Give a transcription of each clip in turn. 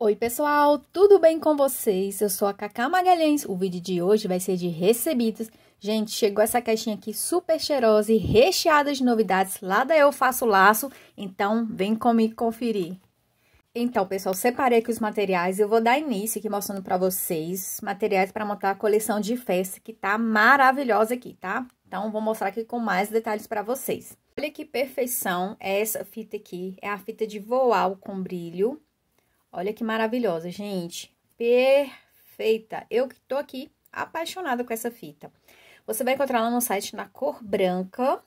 Oi pessoal, tudo bem com vocês? Eu sou a Cacá Magalhães, o vídeo de hoje vai ser de recebidos. Gente, chegou essa caixinha aqui super cheirosa e recheada de novidades lá da Eu Faço Laço, então vem comigo conferir. Então pessoal, separei aqui os materiais, eu vou dar início aqui mostrando pra vocês materiais para montar a coleção de festa que tá maravilhosa aqui, tá? Então vou mostrar aqui com mais detalhes pra vocês. Olha que perfeição é essa fita aqui, é a fita de voal com brilho Olha que maravilhosa, gente. Perfeita. Eu que tô aqui apaixonada com essa fita. Você vai encontrar ela no site na cor branca,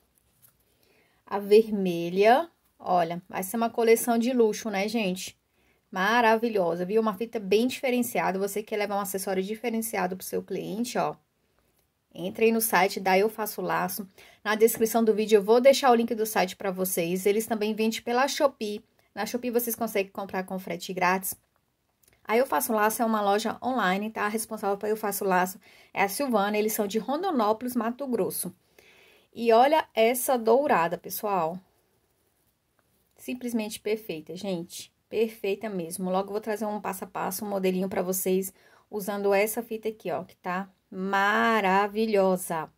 a vermelha. Olha, vai ser uma coleção de luxo, né, gente? Maravilhosa, viu? Uma fita bem diferenciada. Você quer levar um acessório diferenciado pro seu cliente, ó. Entre aí no site da Eu Faço Laço. Na descrição do vídeo eu vou deixar o link do site para vocês. Eles também vendem pela Shopee. Na Shopee vocês conseguem comprar com frete grátis. Aí Eu Faço Laço é uma loja online, tá? A responsável para Eu Faço Laço é a Silvana, eles são de Rondonópolis, Mato Grosso. E olha essa dourada, pessoal. Simplesmente perfeita, gente. Perfeita mesmo. Logo vou trazer um passo a passo, um modelinho para vocês usando essa fita aqui, ó, que tá maravilhosa.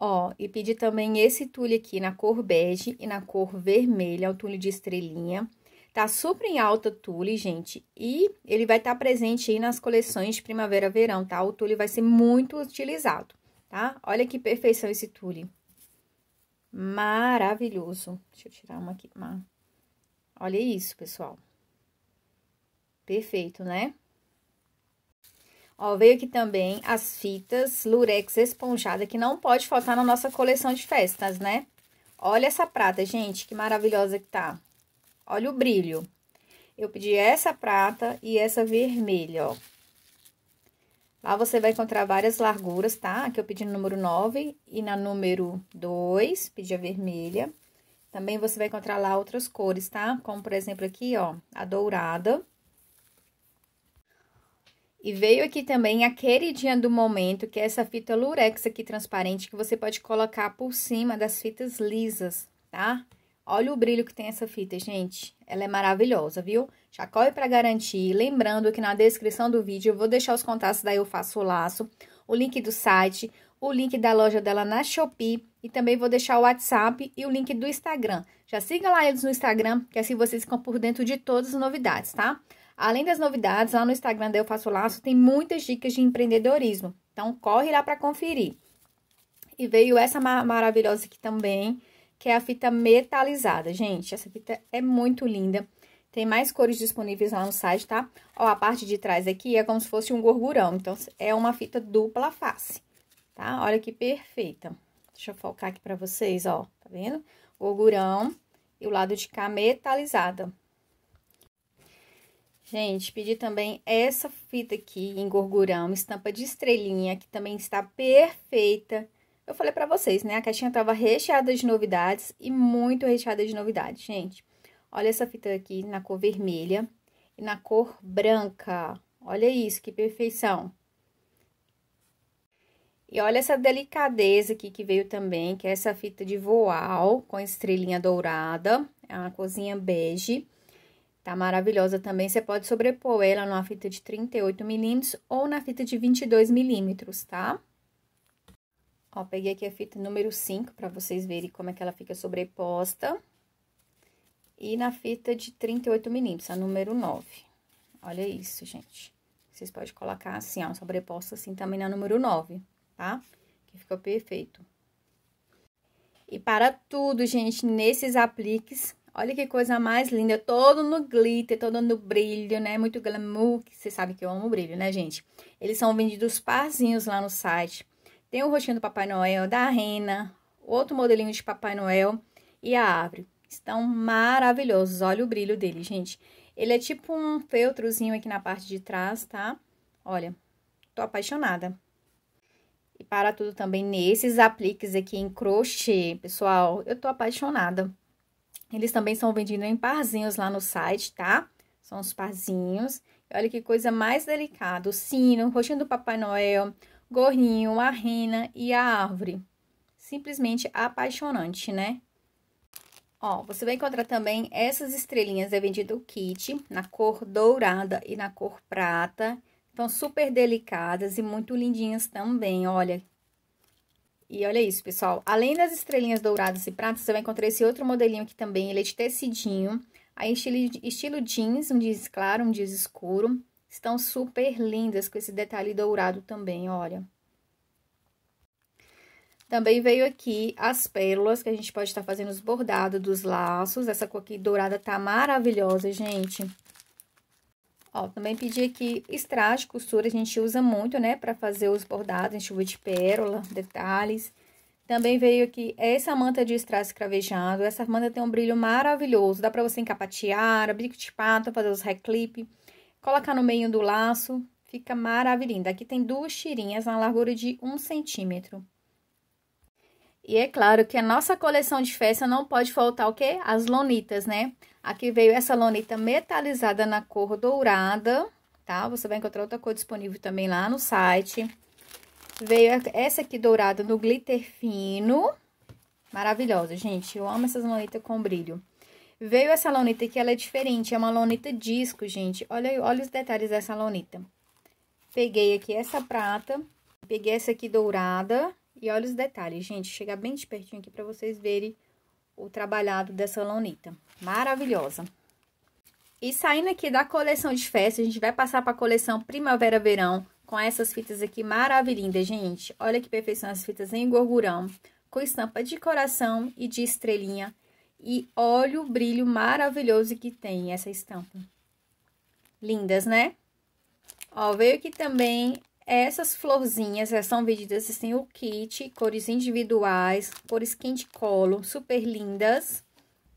Ó, e pedi também esse tule aqui na cor bege e na cor vermelha, o é tule de estrelinha. Tá super em alta tule, gente, e ele vai estar tá presente aí nas coleções de primavera-verão, tá? O tule vai ser muito utilizado, tá? Olha que perfeição esse tule. Maravilhoso. Deixa eu tirar uma aqui. Olha isso, pessoal. Perfeito, né? Ó, veio aqui também as fitas lurex esponjada, que não pode faltar na nossa coleção de festas, né? Olha essa prata, gente, que maravilhosa que tá. Olha o brilho. Eu pedi essa prata e essa vermelha, ó. Lá você vai encontrar várias larguras, tá? Aqui eu pedi no número 9 e na número 2, pedi a vermelha. Também você vai encontrar lá outras cores, tá? Como, por exemplo, aqui, ó, a dourada. E veio aqui também a queridinha do momento, que é essa fita lurex aqui transparente, que você pode colocar por cima das fitas lisas, tá? Olha o brilho que tem essa fita, gente. Ela é maravilhosa, viu? Já corre pra garantir. Lembrando que na descrição do vídeo eu vou deixar os contatos da Eu Faço o Laço, o link do site, o link da loja dela na Shopee e também vou deixar o WhatsApp e o link do Instagram. Já siga lá eles no Instagram, que assim vocês ficam por dentro de todas as novidades, tá? Além das novidades, lá no Instagram da Eu Faço Laço tem muitas dicas de empreendedorismo. Então, corre lá para conferir. E veio essa mar maravilhosa aqui também, que é a fita metalizada. Gente, essa fita é muito linda. Tem mais cores disponíveis lá no site, tá? Ó, a parte de trás aqui é como se fosse um gorgurão. Então, é uma fita dupla face, tá? Olha que perfeita. Deixa eu focar aqui pra vocês, ó. Tá vendo? Gorgurão e o lado de cá metalizada. Gente, pedi também essa fita aqui em gorgurão, estampa de estrelinha, que também está perfeita. Eu falei pra vocês, né? A caixinha tava recheada de novidades e muito recheada de novidades, gente. Olha essa fita aqui na cor vermelha e na cor branca. Olha isso, que perfeição. E olha essa delicadeza aqui que veio também, que é essa fita de voal com estrelinha dourada. É uma cozinha bege. Tá maravilhosa também. Você pode sobrepor ela numa fita de 38 milímetros ou na fita de 22 milímetros, tá? Ó, peguei aqui a fita número 5 para vocês verem como é que ela fica sobreposta. E na fita de 38 milímetros, a número 9. Olha isso, gente. Vocês podem colocar assim, ó, sobreposta assim também na número 9, tá? Que ficou perfeito. E para tudo, gente, nesses apliques, Olha que coisa mais linda, todo no glitter, todo no brilho, né? Muito glamour, Você sabe que eu amo brilho, né, gente? Eles são vendidos parzinhos lá no site. Tem o rostinho do Papai Noel, da Rena, outro modelinho de Papai Noel e a árvore. Estão maravilhosos, olha o brilho dele, gente. Ele é tipo um feltrozinho aqui na parte de trás, tá? Olha, tô apaixonada. E para tudo também nesses apliques aqui em crochê, pessoal, eu tô apaixonada. Eles também são vendidos em parzinhos lá no site, tá? São os parzinhos. Olha que coisa mais delicada. O sino, o roxinho do Papai Noel, gorrinho, a rena e a árvore. Simplesmente apaixonante, né? Ó, você vai encontrar também essas estrelinhas, é vendido o kit, na cor dourada e na cor prata. Estão super delicadas e muito lindinhas também, olha. E olha isso, pessoal. Além das estrelinhas douradas e pratas, você vai encontrar esse outro modelinho aqui também. Ele é de tecidinho. Aí, estilo, estilo jeans, um jeans claro, um jeans escuro. Estão super lindas com esse detalhe dourado também, olha. Também veio aqui as pérolas, que a gente pode estar fazendo os bordados dos laços. Essa cor aqui dourada tá maravilhosa, gente. Ó, também pedi aqui de costura, a gente usa muito, né, pra fazer os bordados, a gente usa de pérola, detalhes. Também veio aqui essa manta de strass cravejado, essa manta tem um brilho maravilhoso, dá pra você encapatear, bico de pato, fazer os reclipe, colocar no meio do laço, fica maravilhinho Aqui tem duas tirinhas na largura de um centímetro. E é claro que a nossa coleção de festa não pode faltar o quê? As lonitas, né? Aqui veio essa lonita metalizada na cor dourada, tá? Você vai encontrar outra cor disponível também lá no site. Veio essa aqui dourada no glitter fino. Maravilhosa, gente. Eu amo essas lonitas com brilho. Veio essa lonita que ela é diferente, é uma lonita disco, gente. Olha, olha os detalhes dessa lonita. Peguei aqui essa prata, peguei essa aqui dourada, e olha os detalhes, gente. Chega bem de pertinho aqui para vocês verem o trabalhado dessa lonita. Maravilhosa. E saindo aqui da coleção de festa, a gente vai passar para a coleção primavera-verão com essas fitas aqui maravilhindas, gente. Olha que perfeição as fitas em gorgurão, com estampa de coração e de estrelinha. E olha o brilho maravilhoso que tem essa estampa. Lindas, né? Ó, veio aqui também essas florzinhas já são vendidas, vocês o kit, cores individuais, cores quente colo, super lindas.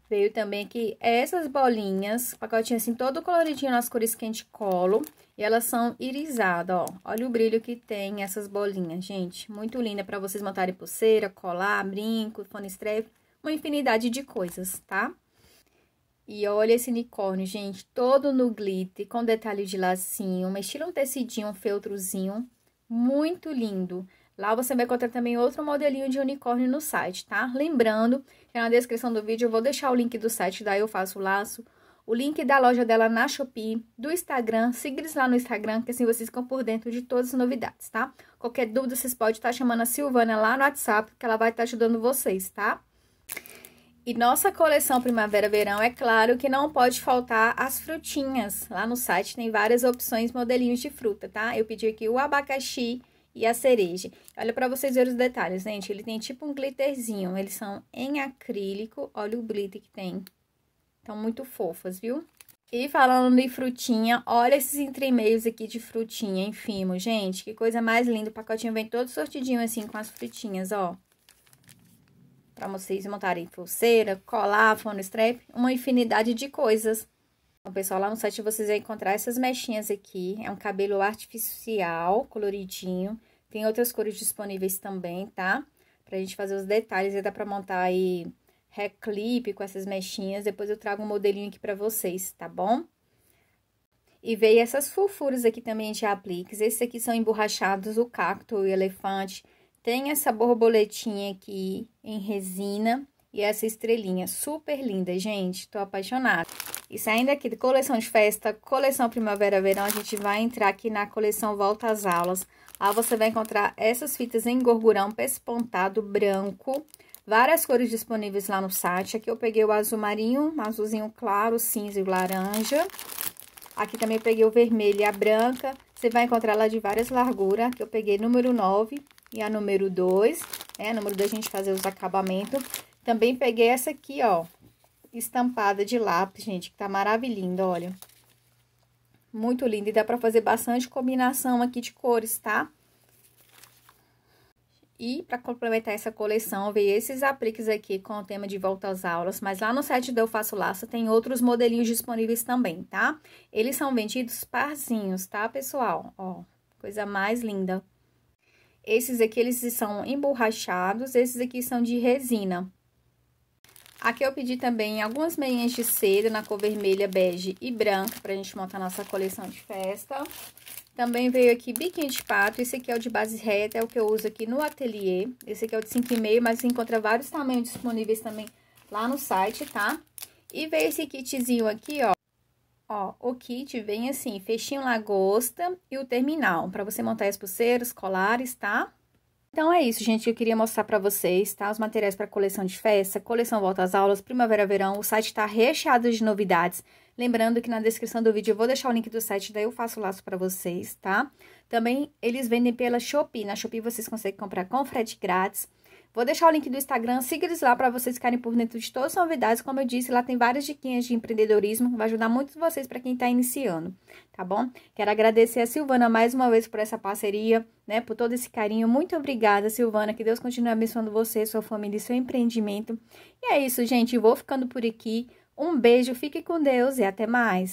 Veio também aqui essas bolinhas, pacotinho assim todo coloridinho nas cores quente colo. E elas são irisadas, ó. Olha o brilho que tem essas bolinhas, gente. Muito linda para vocês montarem pulseira, colar, brinco, fone estreia, uma infinidade de coisas, tá? E olha esse unicórnio, gente, todo no glitter, com detalhe de lacinho, um estilo um tecidinho, um feltrozinho, muito lindo. Lá você vai encontrar também outro modelinho de unicórnio no site, tá? Lembrando que na descrição do vídeo eu vou deixar o link do site, daí eu faço o laço, o link da loja dela na Shopee, do Instagram, siga eles lá no Instagram, que assim vocês ficam por dentro de todas as novidades, tá? Qualquer dúvida, vocês podem estar chamando a Silvana lá no WhatsApp, que ela vai estar ajudando vocês, tá? E nossa coleção primavera-verão, é claro que não pode faltar as frutinhas. Lá no site tem várias opções, modelinhos de fruta, tá? Eu pedi aqui o abacaxi e a cereja. Olha para vocês verem os detalhes, gente. Ele tem tipo um glitterzinho. Eles são em acrílico. Olha o glitter que tem. Estão muito fofas, viu? E falando de frutinha, olha esses entremeios aqui de frutinha, enfim, gente. Que coisa mais linda. O pacotinho vem todo sortidinho assim com as frutinhas, ó para vocês montarem pulseira, colar, fone strap, uma infinidade de coisas. Então, pessoal, lá no site vocês vão encontrar essas mechinhas aqui. É um cabelo artificial, coloridinho. Tem outras cores disponíveis também, tá? Pra gente fazer os detalhes. aí dá pra montar aí reclipe com essas mechinhas. Depois eu trago um modelinho aqui pra vocês, tá bom? E veio essas fofuras aqui também de apliques. Esses aqui são emborrachados, o cacto, o elefante, tem essa borboletinha aqui em resina e essa estrelinha super linda, gente. Tô apaixonada. E saindo aqui de coleção de festa, coleção primavera-verão, a gente vai entrar aqui na coleção Volta às Aulas. Lá você vai encontrar essas fitas em gorgurão, pespontado, branco. Várias cores disponíveis lá no site. Aqui eu peguei o azul marinho, azulzinho claro, cinza e laranja. Aqui também peguei o vermelho e a branca. Você vai encontrar lá de várias larguras, que eu peguei número 9, e a número 2, né? Número 2 a gente fazer os acabamentos. Também peguei essa aqui, ó, estampada de lápis, gente, que tá maravilhosa, olha. Muito linda e dá pra fazer bastante combinação aqui de cores, tá? E para complementar essa coleção, veio esses apliques aqui com o tema de volta às aulas, mas lá no site do Eu Faço Laço tem outros modelinhos disponíveis também, tá? Eles são vendidos parzinhos, tá, pessoal? Ó, coisa mais linda. Esses aqui, eles são emborrachados, esses aqui são de resina. Aqui eu pedi também algumas meias de seda na cor vermelha, bege e branca, pra gente montar nossa coleção de festa. Também veio aqui biquinho de pato, esse aqui é o de base reta, é o que eu uso aqui no ateliê. Esse aqui é o de 5,5, mas você encontra vários tamanhos disponíveis também lá no site, tá? E veio esse kitzinho aqui, ó, Ó, o kit vem assim, fechinho lagosta e o terminal, para você montar as pulseiras, colares, tá? Então, é isso, gente, que eu queria mostrar para vocês, tá? Os materiais para coleção de festa, coleção volta às aulas, primavera, verão. O site tá recheado de novidades. Lembrando que na descrição do vídeo eu vou deixar o link do site, daí eu faço o laço para vocês, tá? Também eles vendem pela Shopee. Na Shopee vocês conseguem comprar com frete grátis. Vou deixar o link do Instagram, siga eles lá para vocês ficarem por dentro de todas as novidades. Como eu disse, lá tem várias diquinhas de empreendedorismo, vai ajudar muito vocês para quem está iniciando, tá bom? Quero agradecer a Silvana mais uma vez por essa parceria, né, por todo esse carinho. Muito obrigada, Silvana, que Deus continue abençoando você, sua família e seu empreendimento. E é isso, gente, vou ficando por aqui. Um beijo, fique com Deus e até mais!